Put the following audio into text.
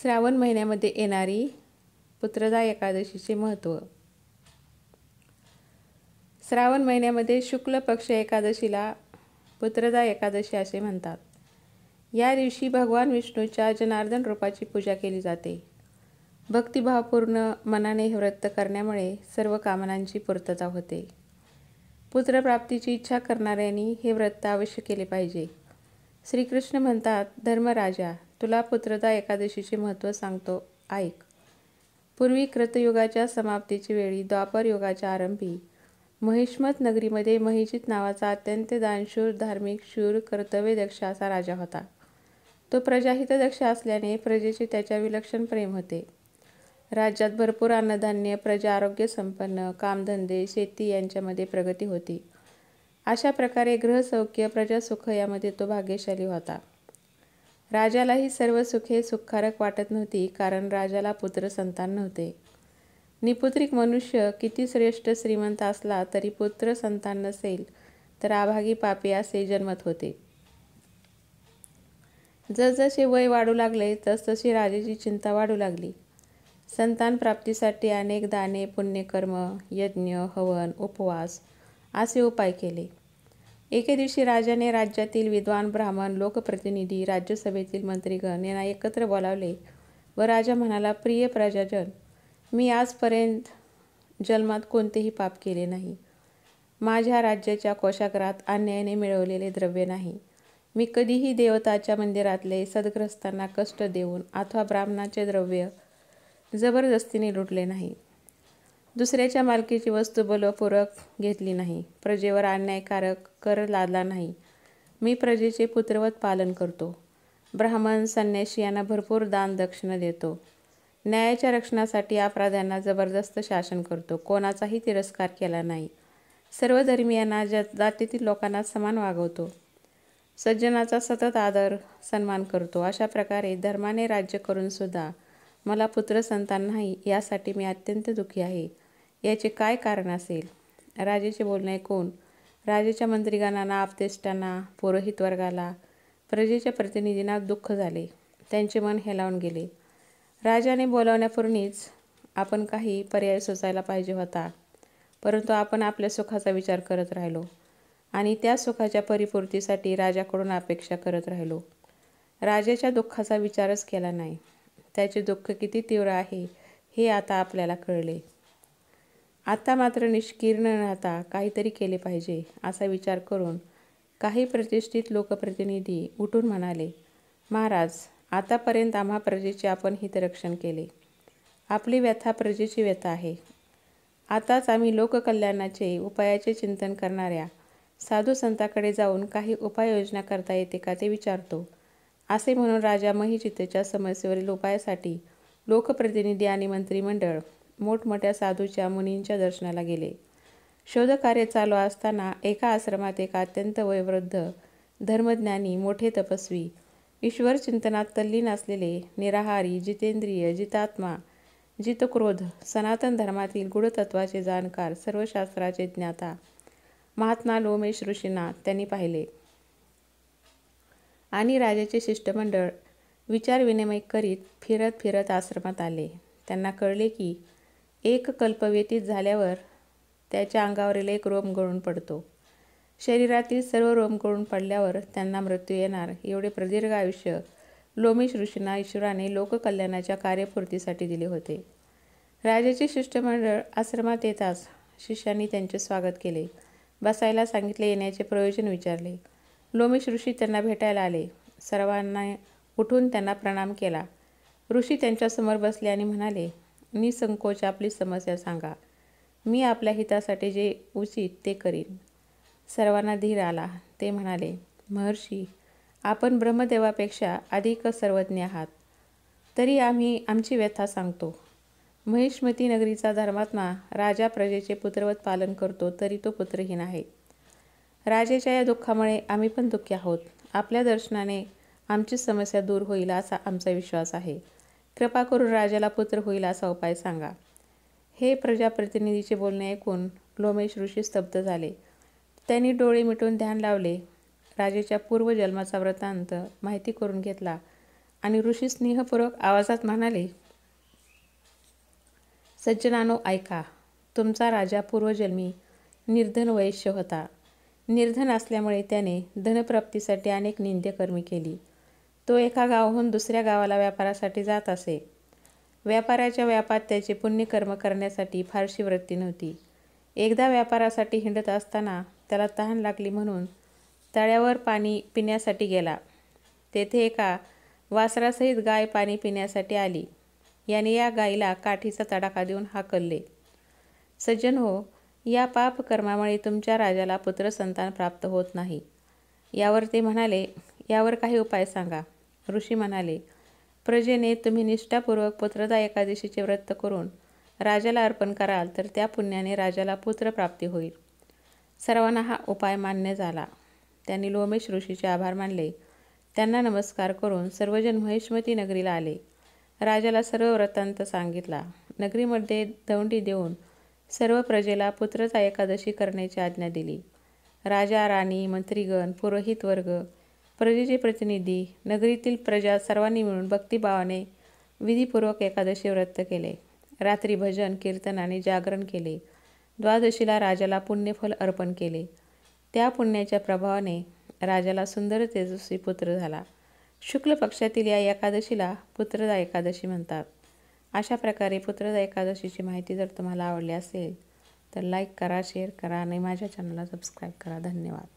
श्रावण महिन्यामध्ये येणारी पुत्रदा एकादशीचे महत्त्व श्रावण महिन्यामध्ये शुक्ल पक्ष एकादशीला पुत्रदा एकादशी असे म्हणतात या दिवशी भगवान विष्णूच्या जनार्दन रूपाची पूजा केली जाते भक्तिभावपूर्ण मनाने हे व्रत करण्यामुळे सर्व कामनांची पूर्तता होते पुत्रप्राप्तीची इच्छा करणाऱ्यांनी हे व्रत अवश्य केले पाहिजे श्रीकृष्ण म्हणतात धर्मराजा तुला पुत्रता एकादशीचे महत्त्व सांगतो ऐक पूर्वी कृतयुगाच्या समाप्तीची वेळी द्वापर युगाच्या आरंभी महिष्मत नगरीमध्ये महिजित नावाचा अत्यंत दानशूर धार्मिक शूर कर्तव्यदक्ष असा राजा होता तो दक्ष असल्याने प्रजेचे त्याच्या विलक्षण प्रेम होते राज्यात भरपूर अन्नधान्य प्रजा आरोग्य संपन्न कामधंदे शेती यांच्यामध्ये प्रगती होती अशा प्रकारे ग्रहसौख्य प्रजासुख यामध्ये तो भाग्यशाली होता राजाला ही सर्व सुखे सुखकारक वाटत नव्हती कारण राजाला पुत्र संतान नव्हते निपुत्रिक मनुष्य किती श्रेष्ठ श्रीमंत असला तरी पुत्र संतान नसेल तर आभागी पापी असे जन्मत होते जसजसे वय वाढू लागले तसतशी राजाची चिंता वाढू लागली संतान प्राप्तीसाठी अनेक दाने पुण्यकर्म यज्ञ हवन उपवास असे उपाय केले एके दिवशी राजाने राज्यातील विद्वान ब्राह्मण लोकप्रतिनिधी राज्यसभेतील मंत्रीगण यांना एकत्र बोलावले व राजा म्हणाला प्रिय प्रजाजन मी आजपर्यंत जन्मात कोणतेही पाप केले नाही माझ्या राज्याच्या कोशागरात अन्यायाने मिळवलेले द्रव्य नाही मी कधीही देवताच्या मंदिरातले सदग्रस्तांना कष्ट देऊन अथवा ब्राह्मणाचे द्रव्य जबरदस्तीने लुटले नाही दुसऱ्याच्या मालकीची वस्तू बलपूर्वक घेतली नाही प्रजेवर अन्यायकारक कर लादला नाही मी प्रजेचे पुत्रवत पालन करतो ब्राह्मण संन्याशी यांना भरपूर दान दक्षिणा देतो न्यायाच्या रक्षणासाठी अपराध्यांना जबरदस्त शासन करतो कोणाचाही तिरस्कार केला नाही सर्व ज जातीतील लोकांना समान वागवतो सज्जनाचा सतत आदर सन्मान करतो अशा प्रकारे धर्माने राज्य करून सुद्धा मला पुत्रसंतान नाही यासाठी मी अत्यंत दुःखी आहे याचे काय कारण असेल राजेचे बोलणे ऐकून राजेच्या मंत्रीगणांना आपतेष्टांना पुरोहित वर्गाला प्रजेच्या प्रतिनिधींना दुःख झाले त्यांचे मन हेलावून गेले राजाने बोलावण्यापूर्वीच आपण काही पर्याय सुचायला पाहिजे होता परंतु आपण आपल्या सुखाचा विचार करत राहिलो आणि त्या सुखाच्या परिपूर्तीसाठी राजाकडून अपेक्षा करत राहिलो राजाच्या दुःखाचा विचारच केला नाही त्याचे दुःख किती तीव्र आहे हे आता आपल्याला कळले आता मात्र निष्कीर्ण राहता काहीतरी केले पाहिजे असा विचार करून काही प्रतिष्ठित लोकप्रतिनिधी उठून म्हणाले महाराज आतापर्यंत आम्हा प्रजेचे आपण हितरक्षण केले आपली व्यथा प्रजेची व्यथा आहे आताच आम्ही लोककल्याणाचे उपायाचे चिंतन करणाऱ्या साधू संताकडे जाऊन काही उपाययोजना करता येते का ते विचारतो असे म्हणून राजा महिजितेच्या समस्येवरील उपायासाठी लोकप्रतिनिधी आणि मंत्रिमंडळ मोठमोठ्या साधूच्या मुनींच्या दर्शनाला गेले शोधकार्य चालू असताना एका आश्रमात एक अत्यंत वयवृद्ध धर्मज्ञानी मोठे तपस्वी ईश्वर चिंतनात तल्लीन असलेले निराहारी जितेंद्रिय जितात्मा जितक्रोध सनातन धर्मातील गुढतत्वाचे जाणकार सर्वशास्त्राचे ज्ञाता महात्मा लोमेश ऋषींना त्यांनी पाहिले आणि राजाचे शिष्टमंडळ विचारविनिमय करीत फिरत फिरत आश्रमात आले त्यांना कळले की एक कल्प व्यतीत झाल्यावर त्याच्या अंगावरील एक रोम गळून पडतो शरीरातील सर्व रोम गळून पडल्यावर त्यांना मृत्यू येणार एवढे प्रदीर्घ आयुष्य लोमेश ऋषींना ईश्वराने लोककल्याणाच्या कार्यपूर्तीसाठी दिले होते राजाचे शिष्टमंडळ आश्रमात येताच शिष्यांनी त्यांचे स्वागत केले बसायला सांगितले येण्याचे प्रयोजन विचारले लोमेश ऋषी त्यांना भेटायला आले सर्वांना उठून त्यांना प्रणाम केला ऋषी त्यांच्यासमोर बसले आणि म्हणाले निसंकोच आपली समस्या सांगा मी आपल्या हितासाठी जे उचित ते करीन सर्वांना धीर आला ते म्हणाले महर्षी आपण ब्रह्मदेवापेक्षा अधिक सर्वज्ञ आहात तरी आम्ही आमची व्यथा सांगतो महिष्मती नगरीचा धर्मात्मा राजा प्रजेचे पुत्रवत पालन करतो तरी तो पुत्रहीन आहे राजेच्या या दुःखामुळे आम्ही पण दुःखी आहोत आपल्या दर्शनाने आमची समस्या दूर होईल असा आमचा विश्वास आहे कृपा करून राजाला पुत्र होईल असा उपाय सांगा हे प्रजाप्रतिनिधीचे बोलणे ऐकून लोमेश ऋषी स्तब्ध झाले त्यांनी डोळे मिटून ध्यान लावले राजेच्या पूर्वजन्माचा व्रतांत माहिती करून घेतला आणि ऋषी स्नेहपूर्वक आवाजात म्हणाले सज्जनानो ऐका तुमचा राजा पूर्वजन्मी निर्धन वैश्य होता निर्धन असल्यामुळे त्याने धनप्राप्तीसाठी अनेक निंद्यकर्मी केली तो एका गावाहून दुसऱ्या गावाला व्यापारासाठी जात असे व्यापाराच्या व्यापात त्याचे पुण्यकर्म करण्यासाठी फारशी वृत्ती नव्हती एकदा व्यापारासाठी हिंडत असताना त्याला तहान लागली म्हणून तळ्यावर पाणी पिण्यासाठी गेला तेथे एका वासरासहित गाय पाणी पिण्यासाठी आली याने या गायीला काठीचा तडाखा देऊन हाकलले सज्जन हो या पापकर्मामुळे तुमच्या राजाला पुत्र संतान प्राप्त होत नाही यावर ते म्हणाले यावर काही उपाय सांगा ऋषी म्हणाले प्रजेने तुम्ही निष्ठापूर्वक पुत्रदा एकादशीचे व्रत करून राजाला अर्पण कराल तर त्या पुण्याने राजाला पुत्र प्राप्ती होईल सर्वांना हा उपाय मान्य झाला त्यांनी लोमेश ऋषीचे आभार मानले त्यांना नमस्कार करून सर्वजण महेशमती नगरीला आले राजाला सर्व व्रतांत सांगितला नगरीमध्ये दौंडी देऊन सर्व प्रजेला पुत्रता एकादशी करण्याची आज्ञा दिली राजा राणी मंत्रीगण पुरोहित वर्ग प्रजेचे प्रतिनिधी नगरीतील प्रजा सर्वांनी मिळून भक्तिभावाने विधीपूर्वक एकादशी व्रत केले रात्री भजन कीर्तन आणि जागरण केले द्वादशीला राजाला पुण्यफल अर्पण केले त्या पुण्याच्या प्रभावाने राजाला सुंदर तेजस्वी पुत्र झाला शुक्ल पक्षातील या एकादशीला पुत्रदा एकादशी म्हणतात अशा प्रकारे पुत्रदा एकादशीची माहिती जर तुम्हाला आवडली असेल तर लाईक करा शेअर करा आणि माझ्या चॅनलला सबस्क्राईब करा धन्यवाद